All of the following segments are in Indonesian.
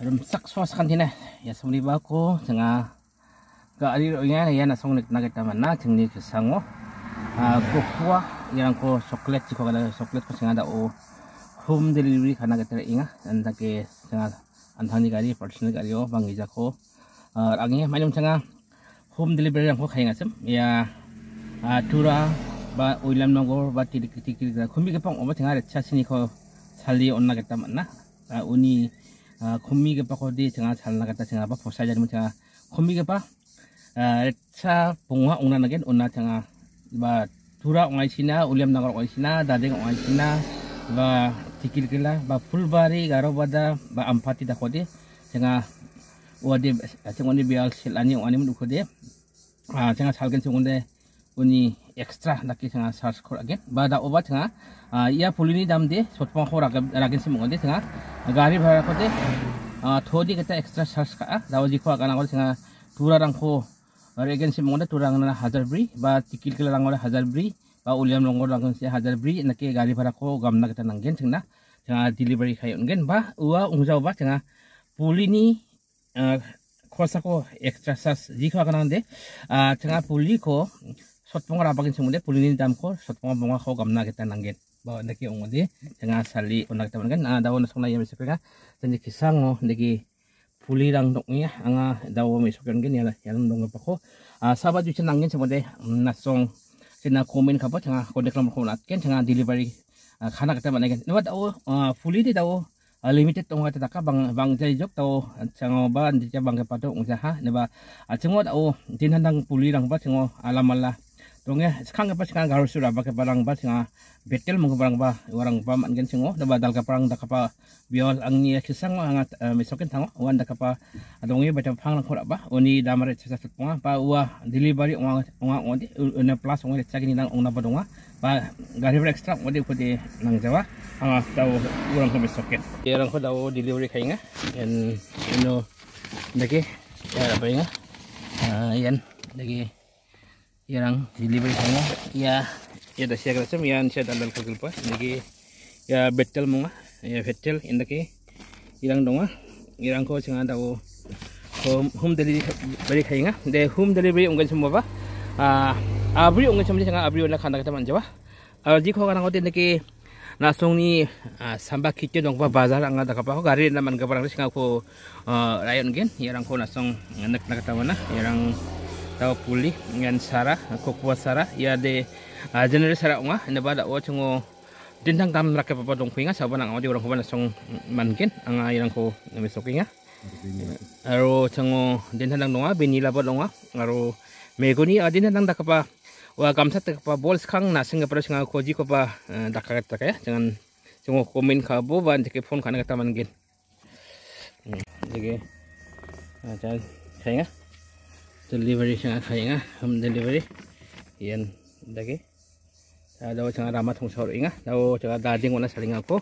rumsak suas kantina ya sumri bako tengah ka alir oyan n ya na song nak n a k e t a man na tengni kesango a kokwa yang ko coklat jiko kala coklat ko senga da o home delivery k a n a k e t a r e inga d a n t a ke t e n g a anthani gari personal gari o bangi ja ko angi a y mayum senga home delivery yang ko khainga sem ya a tura ba u i l a m nagor ba tirik tirik kumbi ke pang omo tengah recha sini ko sali onna k e t a man na uni uh, k o m i ke pa ko di tengah s a l n a kata tengah apa fosa jadi m n g a m k o m i ke pa cha pungwa ungna nagen u n g a tengah ba tura ongai sina uliam nangar ongai sina dadeng ongai sina ba tikil kila ba fulbari garo bada ba ampati da kodi tengah wadi tengah ni bial silani ungani mun ukode tengah s a l k e n sungunde uni extra लाकि थंगा charge खर अगेन बा दा ओबा थंगा या पुलिनि दाम दे सतपा खर रागिन सिम गदे थंगा गारि भाड़ा खते थोदि गता एक्सट्रा चार्ज का दाव जिखो आगाना गदे थंगा तुरा रांखो रेगेन सिम गदे तुरा रांगना हजार ब्री बा टिकिल केला रांगना हजार ब्री बा उलियम लंगर रांगन से हजार ब्री नके गारि भाड़ा खो गामना गता नांगेन थंगा थंगा डिलीवरी खायनगेन बा उवा उंजाव बा थंगा पुलिनि खरसाखौ एक्सट्रा चार्ज जिखो आगाना दे थंगा पुलिखौ sotpong rapakin semuanya pulini damkor sotpong bunga kau gamna kita nanggit bahwa ndaki ongodi jangan sali onak kita kan ah daun song yang ya sepeda dan jadi sango ndaki puli rang doknya anga daun mesukan ini lah yang dong pako ah sahabat juga nanggit semuanya nasong sina komen kapot jangan kontak nomor konat kan jangan delivery ah, khana kita mana kan lewat daun ah, puli di daun ah, limited tong kata taka bang bang jai jok tau chango ban jia bang ke pato ung jaha ne ba achengo dao tin handang puli rang ba lunge sekarang apa sekarang garu sudah pakai ke barang nggak betul mau ke barang ba orang paman man gen singo da badal ke perang da ka biar biol ang kisang ang misokin tango wan da ka pa adong ye bata phang khora ba oni da mare chasa punga pa wa delivery uang uang di uang plus ngore ini nang uang apa dong? ba garis ekstra uang di ko nang jawa ah tahu orang misalkan misokin ye rang ko da delivery kayaknya and you know lagi ya ya? Ah, yang lagi yang delivery saya ya ya dasya kerasam ya dalam dalal kagulpa niki ya betel munga ya betel yang irang donga irang kau singa tahu home delivery bari nggak? Deh home delivery ungan semua Ah abri ungan semua singa abri ola khanda kata manjawa ah, kau kho kana langsung nih ah, sambak kicau dong pak. bazar anga dakapa aku gari ah, na man gabarang singa aku rayon gen irang ko nasong nak nak mana irang tau puli ngan sara ko kuwa sara ya de general ah, sara nga na bada o chungo dindang kam rakke papa dong pinga sa banang di orang banang song mankin anga irang ko namisokinga aro chungo dindang dong nga binila ba dong nga aro megoni adin ah, dang dakapa wa kamsa takapa bols khang na singa pra singa koji ko pa eh, dakakat takaya jangan chungo komen bo ban ke phone khana kata mangin hmm, jige acha khainga delivery siya sa inga ah, home delivery yan dagi sa ah, daw sa ramat kung sa inga daw sa dading wala sa linga ko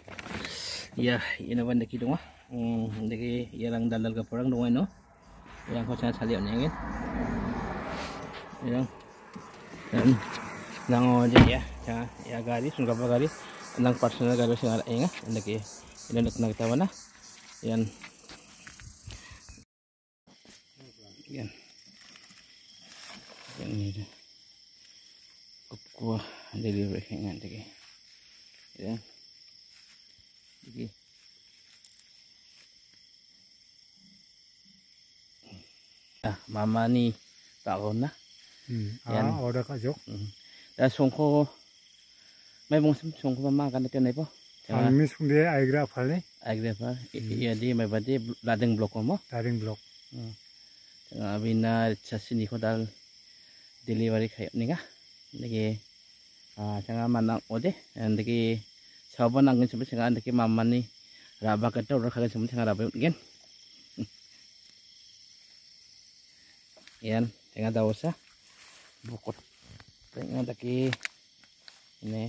ya inawan daki dunga um iya lang ah. mm, dalal ka porang dunga no yang ko sa salion ngin yan lang, nang oje ya ya ya gari sungka pa gari lang personal gari sa inga daki inanok kita na yan yang ini kuah delivery hingan tadi ya jadi ah mama ni tahu na hmm. yan ah order ka jok hmm. da songko mai bong sim songko mama kan te nai po আমি সুন্দে আইগ্রা ফালে আইগ্রা ফা ইয়াদি মাই বাদে লাদিং ব্লক মো লাদিং ব্লক আবিনা চাসিনি খদাল delivery kayak nih kak, lagi ah jangan manang oke, oh, lagi coba nangin sebut jangan lagi mama nih raba kita udah kagak sebut sekarang raba mungkin, ian tengah tahu sa bukut, lagi ini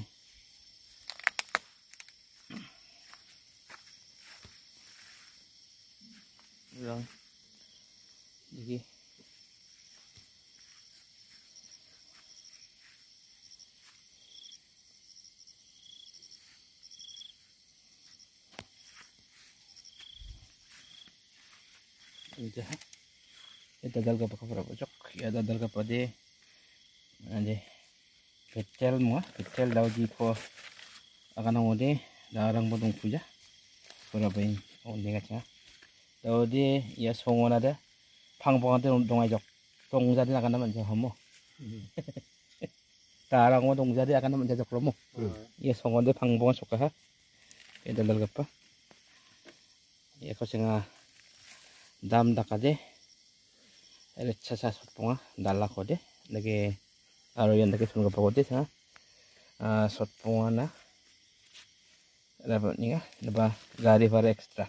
Yeah. 이제 itadal ka pa para pucok itadal ka pa di andi petel mo petel daw di po akan ang ode darang mo tong puja para ba yung onde ka siya daw di iya songo na da pangpong ate dong ajok dong jadi akan naman siya homo darang mo dong jadi akan naman siya jok mo iya songo de pangpong sok ka ha itadal ka pa iya ko siya nga dam dakade de ele chacha sotponga dalla ko de dage aro yan dake sunga pa ko de sa sotponga na laba ninga laba gari para extra